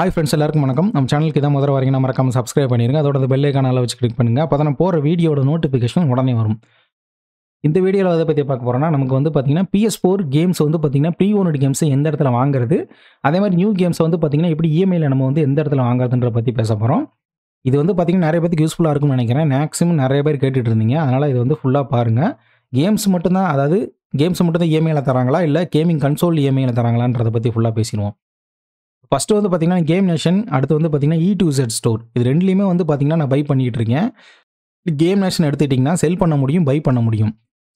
hi friends எல்லாருக்கும் வணக்கம் நம்ம சேனலுக்கு இதான் முதல்ல வரீங்கன்னா மறக்காம சப்ஸ்கிரைப் பண்ணிடுங்க அதோட பெல்லைக்கான அளவு வச்சு கிளிக் பண்ணுங்கள் அப்போ தான் நான் போகிற வீடியோட நோட்டிஃபிகேஷன் உடனே வரும் இந்த வீடியோவில் அதை பற்றி பார்க்க போகிறோம்னா நமக்கு வந்து பார்த்தீங்கன்னா பிஎஸ் ஃபோர் கேம்ஸ் வந்து பார்த்திங்கன்னா ப்ரீ ஓனட் கேம்ஸை எந்த இடத்துல வாங்குறது அதே மாதிரி நியூ கேம்ஸை வந்து பார்த்திங்கன்னா எப்படி இஎம்ஐயில் e நம்ம வந்து எந்த இடத்துல வாங்குறதுன்ற பற்றி பேச போகிறோம் இது வந்து பார்த்திங்கன்னா நிறைய பேருக்கு யூஸ்ஃபுல்லாக இருக்கும்னு நினைக்கிறேன் மேக்ஸிமம் நிறைய பேர் கேட்டுட்டு இருந்தீங்க அதனால் இது வந்து ஃபுல்லாக பாருங்கள் கேம்ஸ் மட்டும்தான் அதாவது கேம்ஸ் மட்டும் தான் இஎம்ஐயில் e தராங்களா இல்லை கேமிங் கன்சோல் e இஎம்ஐயில் தராங்களான்றதை பற்றி ஃபுல்லாக பேசிடுவோம் ஃபஸ்ட்டு வந்து பார்த்திங்கன்னா கேம் நேஷன் அடுத்து வந்து பார்த்திங்கன்னா E e to Z store இது ரெண்டுலேயுமே வந்து பார்த்திங்கன்னா நான் பை பண்ணிகிட்ருக்கேன் கேம் நேஷன் எடுத்துக்கிட்டிங்கன்னா செல் பண்ண முடியும் பை பண்ண முடியும்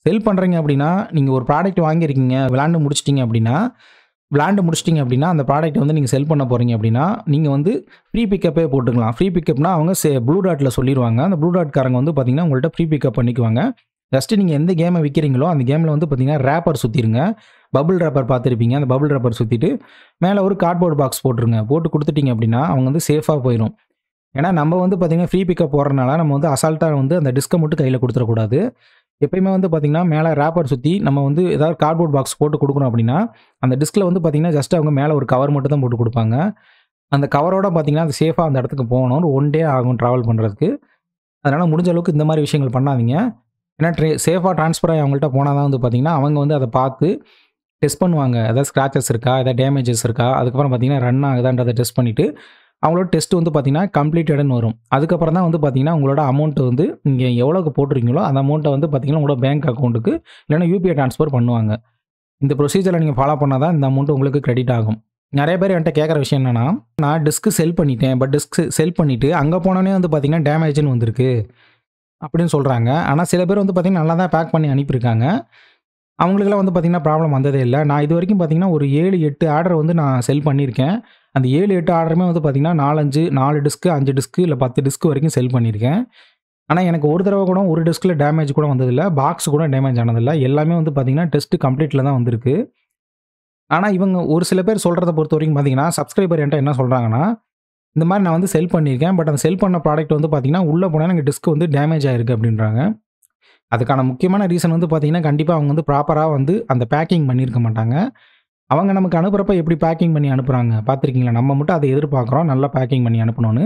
செல் பண்ணுறீங்க அப்படின்னா நீங்கள் ஒரு ப்ராடக்ட் வாங்கியிருக்கீங்க விளாண்டு முடிச்சிட்டிங்க அப்படின்னா விளாண்டு முடிச்சிட்டிங்க அப்படின்னா அந்த ப்ராடக்ட் வந்து நீங்கள் செல் பண்ண போகிறீங்க அப்படின்னா நீங்கள் வந்து ஃப்ரீ பிக்கப்பே போட்டுக்கலாம் ஃப்ரீ பிக்கப்னா அவங்க சே ப்ளூ டாட்டில் சொல்லிடுவாங்க அந்த ப்ளூ டாட் காரங்க வந்து பார்த்திங்கன்னா உங்கள்கிட்ட ஃப்ரீ பிக்கப் பண்ணிக்குவாங்க ஜஸ்ட்டு நீங்கள் எந்த கேமை விற்கிறீங்களோ அந்த கேமில் வந்து பார்த்திங்கன்னா ரேப்பர் சுற்றிருங்க பபுள் ரப்பர் பார்த்துருப்பீங்க அந்த பபுள் ரப்பர் சுற்றிட்டு மேலே ஒரு கார்ட்போர்ட் பாக்ஸ் போட்டுருங்க போட்டு கொடுத்துட்டிங்க அப்படின்னா அவங்க வந்து சேஃபாக போயிடும் ஏன்னா நம்ம வந்து பார்த்திங்கன்னா ஃப்ரீ பிக்கப் போடுறதுனால நம்ம வந்து அசால்ட்டாக வந்து அந்த டிஸ்கை மட்டும் கையில் கொடுத்துடக்கூடாது எப்பயுமே வந்து பார்த்திங்கன்னா மேலே ரேப்பர் சுற்றி நம்ம வந்து ஏதாவது கார்ட்போர்ட் பாக்ஸ் போட்டு கொடுக்குறோம் அப்படின்னா அந்த டிஸ்கில் வந்து பார்த்திங்கன்னா ஜஸ்ட் அவங்க மேலே ஒரு கவர் மட்டும் தான் போட்டு கொடுப்பாங்க அந்த கவரோட பார்த்திங்கன்னா அது சேஃபாக அந்த இடத்துக்கு போகணும்னு ஒன் டே ஆகும் ட்ராவல் பண்ணுறதுக்கு அதனால் முடிஞ்ச அளவுக்கு இந்த மாதிரி விஷயங்கள் பண்ணாதீங்க ஏன்னா ட்ரே சேஃபாக ட்ரான்ஸ்ஃபர் ஆகி அவங்கள்ட்ட போனால் தான் வந்து பார்த்திங்கன்னா அவங்க வந்து அதை பார்த்து டெஸ்ட் பண்ணுவாங்க ஏதாவது ஸ்க்ராச்சஸ் இருக்கா ஏதாவது டேமேஜஸ் இருக்கா அதுக்கப்புறம் பார்த்தீங்கன்னா ரன் ஆகுதான்றதை டெஸ்ட் பண்ணிவிட்டு அவங்களோட டெஸ்ட் வந்து பார்த்தீங்கன்னா கம்ப்ளீட்டடுன்னு வரும் அதுக்கப்புறம் தான் வந்து பார்த்தீங்கன்னா உங்களோட அமௌண்ட்டு வந்து நீங்கள் எவ்வளோக்கு போட்டிருக்கீங்களோ அந்த அமௌண்ட்டை வந்து பார்த்தீங்கன்னா உங்களோட பேங்க் அக்கௌண்ட்டுக்கு இல்லைன்னா யூபிஐ ட்ரான்ஸ்ஃபர் பண்ணுவாங்க இந்த ப்ரொசீஜரை நீங்கள் ஃபாலோ பண்ணால் தான் இந்த அமௌண்ட்டு உங்களுக்கு கிரெடிட் ஆகும் நிறைய பேர் என்கிட்ட கேட்குற விஷயம் என்னென்னா நான் டிஸ்க்கு செல் பண்ணிட்டேன் பட் டிஸ்க் செல் பண்ணிவிட்டு அங்கே போனோடனே வந்து பார்த்திங்கன்னா டேமேஜ்னு வந்திருக்கு அப்படின்னு சொல்கிறாங்க ஆனால் சில பேர் வந்து பார்த்திங்கன்னா நல்லா தான் பேக் பண்ணி அனுப்பியிருக்காங்க அவங்களுக்கெல்லாம் வந்து பார்த்திங்கன்னா ப்ராப்ளம் வந்ததே இல்லை நான் இது வரைக்கும் பார்த்திங்கன்னா ஒரு ஏழு எட்டு ஆர்டர் வந்து நான் செல் பண்ணியிருக்கேன் அந்த ஏழு எட்டு ஆர்டருமே வந்து பார்த்திங்கன்னா நாலஞ்சு நாலு டிஸ்க்கு அஞ்சு டிஸ்க்கு இல்லை பத்து டிஸ்க்கு வரைக்கும் செல் பண்ணியிருக்கேன் ஆனால் எனக்கு ஒரு தடவை கூட ஒரு டிஸ்கில் டேமேஜ் கூட வந்ததில்லை பாக்ஸ் கூட டேமேஜ் ஆனதில்லை எல்லாமே வந்து பார்த்திங்கன்னா டெஸ்ட்டு கம்ப்ளீட்டில் தான் வந்திருக்கு ஆனால் இவங்க ஒரு சில பேர் சொல்கிறத பொறுத்த வரைக்கும் பார்த்திங்கன்னா சப்ஸ்கிரைபர் என்கிட்ட என்ன சொல்கிறாங்கன்னா இந்த மாதிரி நான் வந்து செல் பண்ணியிருக்கேன் பட் அந்த செல் பண்ண ப்ராடக்ட் வந்து பார்த்திங்கன்னா உள்ளே போனால் எனக்கு டிஸ்க் வந்து டேமேஜ் ஆகிருக்கு அப்படின்றாங்க அதுக்கான முக்கியமான ரீசன் வந்து பார்த்திங்கன்னா கண்டிப்பாக அவங்க வந்து ப்ராப்பராக வந்து அந்த பேக்கிங் பண்ணியிருக்க மாட்டாங்க அவங்க நமக்கு அனுப்புகிறப்ப எப்படி பேக்கிங் பண்ணி அனுப்புகிறாங்க பார்த்துருக்கீங்களா நம்ம மட்டும் அதை எதிர்பார்க்குறோம் நல்லா பேக்கிங் பண்ணி அனுப்பணும்னு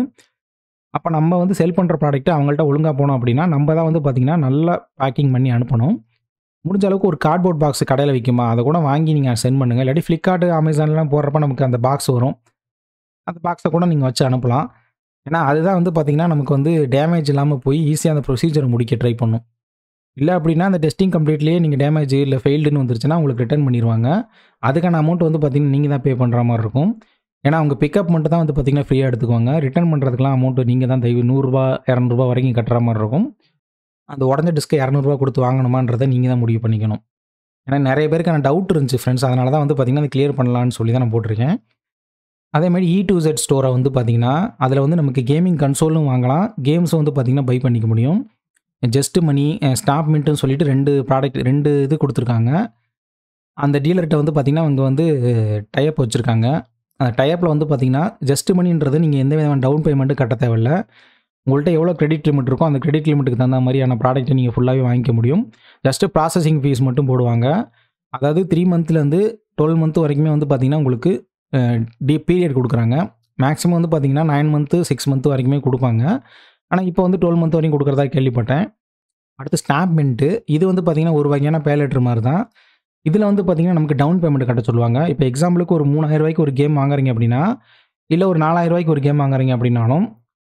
அப்போ நம்ம வந்து செல் பண்ணுற ப்ராடக்ட்டு அவங்கள்ட்ட ஒழுங்காக போனோம் அப்படின்னா நம்ம தான் வந்து பார்த்திங்கன்னா நல்லா பேக்கிங் பண்ணி அனுப்பணும் முடிஞ்ச அளவுக்கு ஒரு கார்ட்போர்ட் பாக்ஸ் கடையில் விற்குமா அதை கூட வாங்கி நீங்கள் சென்ட் பண்ணுங்கள் இல்லாட்டி ஃப்ளிப்கார்ட் அமேசான்லாம் போடுறப்ப நமக்கு அந்த பாக்ஸ் வரும் அந்த பாக்ஸை கூட நீங்கள் வச்சு அனுப்பலாம் ஏன்னா அதுதான் வந்து பார்த்திங்கன்னா நமக்கு வந்து டேமேஜ் இல்லாமல் போய் ஈஸியாக அந்த ப்ரொசீஜர் முடிக்க ட்ரை பண்ணும் இல்லை அப்படின்னா அந்த டெஸ்டிங் கம்ப்ளீட்லேயே நீங்கள் டேமேஜ் இல்லை ஃபெயில்டுன்னு வந்துருச்சுன்னா உங்களுக்கு ரிட்டர்ன் பண்ணிடுவாங்க அதுக்கான அமௌண்ட் வந்து பார்த்திங்கன்னா நீங்கள் தான் பே பண்ணுற மாதிரி இருக்கும் ஏன்னா அவங்க பிக்கப் மட்டும் தான் வந்து பார்த்திங்கன்னா ஃப்ரீயாக எடுத்துக்குவாங்க ரிட்டர்ன் பண்ணுறதுக்குலாம் அமௌண்ட்டு நீங்கள் தான் தயவு நூறுரூவா இரநூறுபா வரைக்கும் கட்டுற மாதிரி இருக்கும் அந்த உடஞ்ச டிஸ்க்கு இரநூறுவா கொடுத்து வாங்கணுமான்றதை நீங்கள் தான் முடிவு பண்ணிக்கணும் ஏன்னா நிறைய பேருக்கான டவுட் இருந்துச்சு ஃப்ரெண்ட்ஸ் அதனால தான் வந்து பார்த்திங்கன்னா அது கிளியர் பண்ணலான்னு சொல்லி தான் நான் போட்டிருக்கேன் அதேமாதிரி இ e டூ ஜெட் ஸ்டோரை வந்து பார்த்திங்கன்னா அதில் வந்து நமக்கு கேமிங் கன்சோலும் வாங்கலாம் கேம்ஸும் வந்து பார்த்திங்கன்னா பை பண்ணிக்க முடியும் ஜஸ்ட் மணி ஸ்டாப் மின்ட்டுன்னு சொல்லிட்டு ரெண்டு ப்ராடக்ட் ரெண்டு இது கொடுத்துருக்காங்க அந்த டீலர்கிட்ட வந்து பார்த்திங்கன்னா அவங்க வந்து டைப் eh, வச்சுருக்காங்க அந்த டைப்பில் வந்து பார்த்திங்கன்னா ஜஸ்ட் மணின்றது நீங்கள் எந்த விதமான டவுன் பேமெண்ட்டும் கட்ட தேவையில்லை உங்கள்கிட்ட எவ்வளோ கிரெடிட் லிமிட் இருக்கோ அந்த கிரெடிட் லிமிட்டுக்கு தகுந்த மாதிரியான ப்ராடக்ட்டை நீங்கள் ஃபுல்லாகவே வாங்கிக்க முடியும் ஜஸ்ட்டு ப்ராசஸிங் ஃபீஸ் மட்டும் போடுவாங்க அதாவது த்ரீ மந்த்லேருந்து டுவெல் மந்த் வரைக்குமே வந்து பார்த்திங்கன்னா உங்களுக்கு டி eh, பீரியட் கொடுக்குறாங்க மேக்ஸிமம் வந்து பார்த்திங்கன்னா நைன் மந்த்து சிக்ஸ் மந்த்து வரைக்குமே கொடுப்பாங்க ஆனால் இப்போ வந்து டுவெல் மந்த் வரையும் கொடுக்குறதா கேள்விப்பட்டேன் அடுத்து ஸ்னாப் மின்ட்டு இது வந்து பார்த்திங்கன்னா ஒரு வகையான பேலெட்ரு மாதிரி தான் இதில் வந்து பார்த்திங்கன்னா நமக்கு டவுன் பேமெண்ட் கட்ட சொல்லுவாங்க இப்போ எக்ஸாம்பிளுக்கு ஒரு மூணாயிரம் ரூபாய்க்கு ஒரு கேம் வாங்குறீங்க அப்படின்னா இல்லை ஒரு நாலாயிரம் ரூபாய்க்கு ஒரு கேம் வாங்குறீங்க அப்படின்னாலும்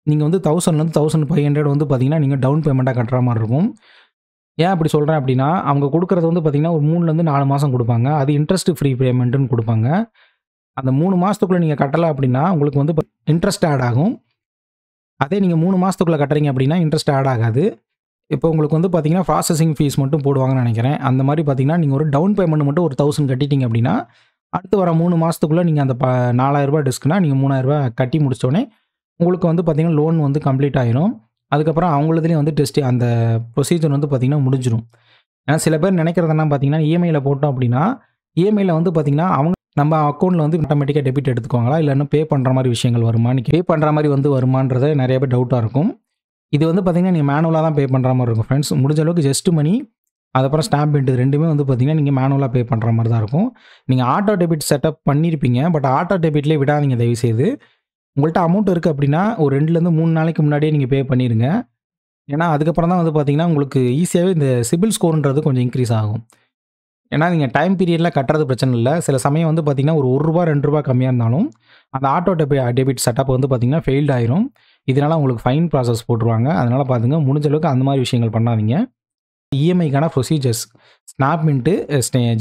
நீங்கள் வந்து தௌசண்ட்லேருந்து தௌசண்ட் ஃபைவ் ஹண்ட்ரட் வந்து பார்த்திங்கன்னா நீங்கள் டவுன் பேமெண்ட்டாக கட்டுற மாதிரி இருக்கும் ஏன் அப்படி சொல்கிறேன் அப்படின்னா அவங்க கொடுக்குறது வந்து பார்த்திங்கன்னா ஒரு மூணுலேருந்து நாலு மாதம் கொடுப்பாங்க அது இன்ட்ரெஸ்ட் ஃப்ரீ பேமெண்ட்டுன்னு கொடுப்பாங்க அந்த மூணு மாதத்துக்குள்ளே நீங்கள் கட்டலை அப்படின்னா உங்களுக்கு வந்து இன்ட்ரெஸ்ட் ஆட் ஆகும் அதே நீங்கள் மூணு மாதத்துக்குள்ளே கட்டுறீங்க அப்படின்னா இன்ட்ரெஸ்ட் ஆட் ஆகாது இப்போ உங்களுக்கு வந்து பார்த்தீங்கன்னா ப்ராசஸிங் ஃபீஸ் மட்டும் போடுவாங்கன்னு நினைக்கிறேன் அந்த மாதிரி பார்த்தீங்கன்னா நீங்கள் ஒரு டவுன் பேமெண்ட் மட்டும் ஒரு தௌசண்ட் கட்டிட்டீங்க அப்படின்னா அடுத்து வர மூணு மாதத்துக்குள்ளே நீங்கள் அந்த ப நாலாயிரரூபா டிஸ்க்குனா நீங்கள் மூணாயிரரூபா கட்டி முடிச்சோடனே உங்களுக்கு வந்து பார்த்திங்கன்னா லோன் வந்து கம்ப்ளீட் ஆகிரும் அதுக்கப்புறம் அவங்களதுலேயும் வந்து டெஸ்ட்டு அந்த ப்ரொசீஜர் வந்து பார்த்திங்கன்னா முடிஞ்சிடும் ஏன்னா சில பேர் நினைக்கிறதெல்லாம் பார்த்திங்கன்னா இஎம்ஐயில் e போட்டோம் அப்படின்னா இஎம்ஐயில் e வந்து பார்த்திங்கன்னா அவங்க நம்ம அக்கௌண்ட்டில் வந்து ஆட்டோமேட்டிக்காக டெபிட் எடுத்துக்கோங்களா இல்லைன்னா பே பண்ணுற மாதிரி விஷயங்கள் நீங்கள் பே பண்ணுற மாதிரி வந்து வருமானது நிறைய பேர் டவுட்டாக இருக்கும் இது வந்து பார்த்திங்கன்னா நீங்கள் மேனுவலாக தான் பே பண்ணுற மாதிரி இருக்கும் ஃப்ரெண்ட்ஸ் முடிஞ்ச அளவுக்கு ஜஸ்ட் மணி அதுக்கப்புறம் ஸ்டாம்ப் இது ரெண்டுமே வந்து பார்த்திங்கன்னா நீங்கள் மேனுவலாக பே பண்ணுற மாதிரி தான் இருக்கும் நீங்கள் ஆட்டோ டெபிட் செட்டப் பண்ணியிருப்பீங்க பட் ஆட்டோ டெபிட்லேயே விடாதீங்க தயவுசெய்து உங்கள்கிட்ட அமௌண்ட் இருக்குது அப்படின்னா ஒரு ரெண்டுலேருந்து மூணு நாளைக்கு முன்னாடியே நீங்கள் பே பண்ணிடுங்க ஏன்னா அதுக்கப்புறம் தான் வந்து பார்த்திங்கன்னா உங்களுக்கு ஈஸியாகவே இந்த சிபில் ஸ்கோருன்றது கொஞ்சம் இன்க்ரீஸ் ஆகும் ஏன்னா நீங்கள் டைம் பீரியடில் கட்டுறது பிரச்சனை இல்லை சில சமயம் வந்து பார்த்திங்கன்னா ஒரு ஒரு ரூபா ரெண்டு ரூபா கம்மியாக இருந்தாலும் அந்த ஆட்டோ டெபி டெபிட் செட்டப் வந்து பார்த்திங்கன்னா ஃபெயில்டு ஆயிரும் இதனால் உங்களுக்கு ஃபைன் ப்ராசஸ் போட்டுருவாங்க அதனால் பார்த்துங்க முடிஞ்ச அளவுக்கு அந்த மாதிரி விஷயங்கள் பண்ணாதீங்க இஎம்ஐக்கான procedures Snapmint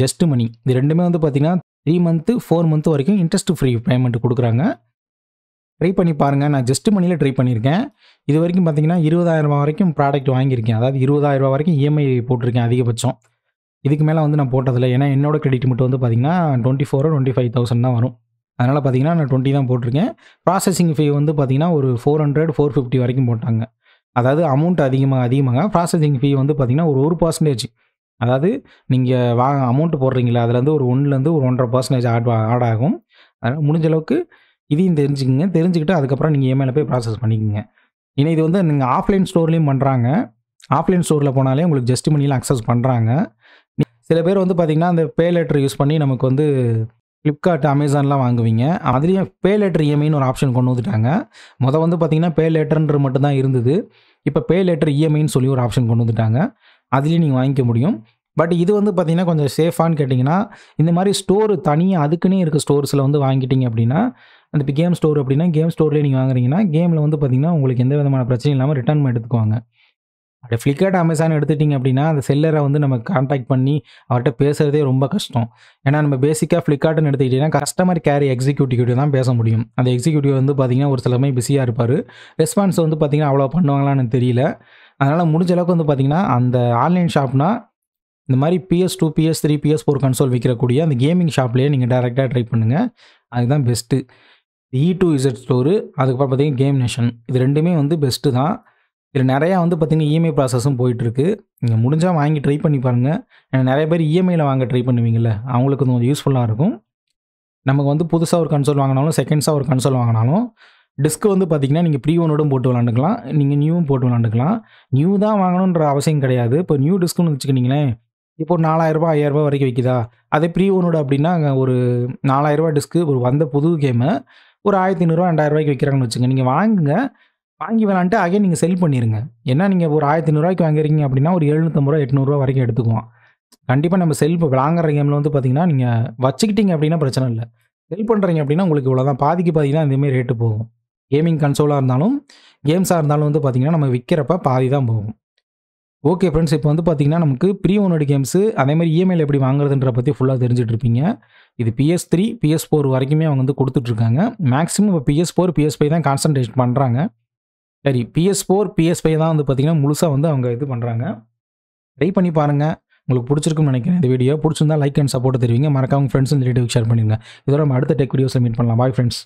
ZestMoney இது ரெண்டுமே வந்து பார்த்திங்கன்னா த்ரீ மந்த்து ஃபோர் மந்த் வரைக்கும் இன்ட்ரெஸ்ட் ஃப்ரீ பேமெண்ட் கொடுக்குறாங்க ட்ரை பண்ணி பாருங்கள் நான் ஜஸ்ட் மணியில் ட்ரை பண்ணியிருக்கேன் இது வரைக்கும் பார்த்தீங்கன்னா ரூபா வரைக்கும் ப்ராடக்ட் வாங்கியிருக்கேன் அதாவது ரூபா வரைக்கும் இஎம்ஐ e போட்டிருக்கேன் அதிகபட்சம் இதுக்கு மேலே வந்து நான் போட்டதில்லை ஏன்னா என்னோட கிரெடிட் மட்டும் வந்து பார்த்திங்கன்னா twenty four or twenty five thousand தான் வரும் அதனால் பார்த்திங்கன்னா நான் டுவெண்ட்டி தான் போட்டிருக்கேன் ப்ராசஸிங் ஃபீ வந்து பார்த்திங்கன்னா ஒரு ஃபோர் ஹண்ட்ரட் ஃபோர் ஃபிஃப்டி வரைக்கும் போட்டாங்க அதாவது அமௌண்ட் அதிகமாக அதிகமாக ப்ராசஸிங் ஃபீ வந்து பார்த்திங்கன்னா ஒரு ஒரு பர்சன்டேஜ் அதாவது நீங்கள் வா அமௌண்ட்டு போடுறீங்களா அதுலேருந்து ஒரு ஒன்றுலேருந்து ஒரு ஒன்றரை பர்சன்டேஜ் ஆட் ஆட் ஆகும் அதனால் முடிஞ்ச அளவுக்கு இதையும் தெரிஞ்சுக்கோங்க தெரிஞ்சுக்கிட்டு அதுக்கப்புறம் நீங்கள் இஎம்ஐயில் போய் ப்ராசஸ் பண்ணிக்கோங்க ஏன்னா இது வந்து நீங்கள் ஆஃப்லைன் ஸ்டோர்லேயும் பண்ணுறாங்க ஆஃப்லைன் ஸ்டோரில் போனாலே உங்களுக்கு ஜஸ்ட் மணியில் அக்சஸ் பண்ணுறாங்க சில பேர் வந்து பார்த்திங்கன்னா அந்த பே லெட்டர் யூஸ் பண்ணி நமக்கு வந்து ஃப்ளிப்கார்ட் அமேசான்லாம் வாங்குவீங்க அதுலேயும் பே லெட்டர் இஎம்ஐன்னு e ஒரு ஆப்ஷன் கொண்டு வந்துட்டாங்க மொதல் வந்து பார்த்திங்கன்னா பே லெட்டர்ன்ற மட்டும் தான் இருந்தது இப்போ பே லெட்டர் இஎம்ஐன்னு e சொல்லி ஒரு ஆப்ஷன் கொண்டு வந்துட்டாங்க அதுலேயும் நீங்கள் வாங்கிக்க முடியும் பட் இது வந்து பார்த்திங்கன்னா கொஞ்சம் சேஃபான்னு கேட்டிங்கன்னா இந்த மாதிரி ஸ்டோர் தனியாக அதுக்குன்னே இருக்க ஸ்டோர்ஸில் வந்து வாங்கிட்டீங்க அப்படின்னா அந்த இப்போ கேம் ஸ்டோர் அப்படின்னா கேம் ஸ்டோர்லேயே நீங்கள் வாங்குறீங்கன்னா கேமில் வந்து பார்த்திங்கன்னா உங்களுக்கு எந்த விதமான பிரச்சனையும் இல்லாமல் ரிட்டர்ன் எடுத்துக்குவாங்க அப்படி ஃப்ளிப்கார்ட் அமேசான் எடுத்துட்டிங்க அப்படின்னா அந்த செல்லரை வந்து நம்ம காண்டாக்ட் பண்ணி அவர்கிட்ட பேசுகிறதே ரொம்ப கஷ்டம் ஏன்னா நம்ம பேசிக்காக ஃப்ளிப்கார்ட்னு எடுத்துக்கிட்டிங்கன்னா கஸ்டமர் கேர் எக்ஸிக்யூட்டிவ் தான் பேச முடியும் அந்த எக்ஸிக்யூட்டிவ் வந்து பார்த்திங்கன்னா ஒரு சில சமயம் பிஸியாக இருப்பார் ரெஸ்பான்ஸ் வந்து பார்த்திங்கன்னா அவ்வளோ பண்ணுவாங்களான்னு தெரியல அதனால் முடிஞ்ச அளவுக்கு வந்து பார்த்திங்கன்னா அந்த ஆன்லைன் ஷாப்னால் இந்த மாதிரி PS two PS three PS four console விற்கிறக்கூடிய அந்த கேமிங் ஷாப்லேயே நீங்கள் டேரெக்டாக ட்ரை பண்ணுங்கள் அதுதான் best E to Z store அதுக்கப்புறம் பார்த்தீங்கன்னா கேம் நேஷன் இது ரெண்டுமே வந்து பெஸ்ட்டு தான் இதில் நிறையா வந்து பார்த்திங்கன்னா இஎம்ஐ e ப்ராசஸும் போயிட்டுருக்கு நீங்கள் முடிஞ்சால் வாங்கி ட்ரை பண்ணி பாருங்கள் நிறைய பேர் இஎம்ஐயில் e வாங்க ட்ரை பண்ணுவீங்கள்ல அவங்களுக்கு கொஞ்சம் யூஸ்ஃபுல்லாக இருக்கும் நமக்கு வந்து புதுசாக ஒரு கன்சோல் வாங்கினாலும் செகண்ட்ஸாக ஒரு கன்சோல் வாங்கினாலும் டிஸ்க் வந்து பார்த்திங்கன்னா நீங்கள் ப்ரீ ஒனோடும் போட்டு விளாண்டுக்கலாம் நீங்கள் நியூவும் போட்டு விளாண்டுக்கலாம் நியூ தான் வாங்கணுன்ற அவசியம் கிடையாது இப்போ நியூ டிஸ்க்குன்னு வச்சுக்கிட்டிங்களேன் இப்போ ஒரு நாலாயிரரூபா ஐயாயிரரூபா வரைக்கும் விற்கிதா அதே ப்ரீ ஓனோட அப்படின்னா ஒரு நாலாயிரரூபா டிஸ்க்கு ஒரு வந்த புது கேமு ஒரு ஆயிரத்தி ஐநூறுரூவா ரெண்டாயிரரூபாய்க்கு விற்கிறாங்கன்னு வச்சுங்க நீங்கள் வாங்குங்க வாங்கி வேணான்ட்டு அகைன் நீங்கள் செல் பண்ணிடுங்க ஏன்னா நீங்கள் ஒரு ஆயிரத்தி ஐநூறுரூவாய்க்கு வாங்குறீங்க அப்படின்னா ஒரு எழுநூற்றம்பது ரூபா எட்நூறுரூவா வரைக்கும் எடுத்துக்குவோம் கண்டிப்பாக நம்ம செல் வாங்குற கேமில் வந்து பார்த்தீங்கன்னா நீங்கள் வச்சுக்கிட்டீங்க அப்படின்னா பிரச்சனை இல்லை செல் பண்ணுறீங்க அப்படின்னா உங்களுக்கு இவ்வளோதான் பாதிக்கு பாதி தான் ரேட்டு போகும் கேமிங் கன்சோலாக இருந்தாலும் கேம்ஸாக இருந்தாலும் வந்து பார்த்திங்கன்னா நம்ம விற்கிறப்ப பாதி தான் போகும் ஓகே ஃப்ரெண்ட்ஸ் இப்போ வந்து பார்த்திங்கன்னா நமக்கு ப்ரீ ஓனடி கேம்ஸு அதேமாதிரி இஎம்ஐயில் எப்படி வாங்குறதுன்ற பற்றி ஃபுல்லாக தெரிஞ்சுட்டு இருப்பீங்க இது பிஎஸ் த்ரீ பிஎஸ் ஃபோர் வரைக்குமே அவங்க வந்து கொடுத்துட்ருக்காங்க மேக்ஸிமம் இப்போ பிஎஸ் ஃபோர் பிஎஸ் ஃபைவ் தான் கான்சன்ட்ரேட் பண்ணுறாங்க சரி பிஎஸ் ஃபோர் பிஎஸ் ஃபைவ் தான் வந்து பார்த்திங்கன்னா முழுசாக வந்து அவங்க இது பண்ணுறாங்க ட்ரை பண்ணி பாருங்கள் உங்களுக்கு பிடிச்சிருக்கும்னு நினைக்கிறேன் இந்த வீடியோ பிடிச்சிருந்தா லைக் அண்ட் சப்போர்ட் தெரிவிங்க மறக்காம ஃப்ரெண்ட்ஸ் இந்த ஷேர் பண்ணிடுங்க இதோட நம்ம அடுத்த டெக் வீடியோஸில் மீட் பண்ணலாம் பாய் ஃப்ரெண்ட்ஸ்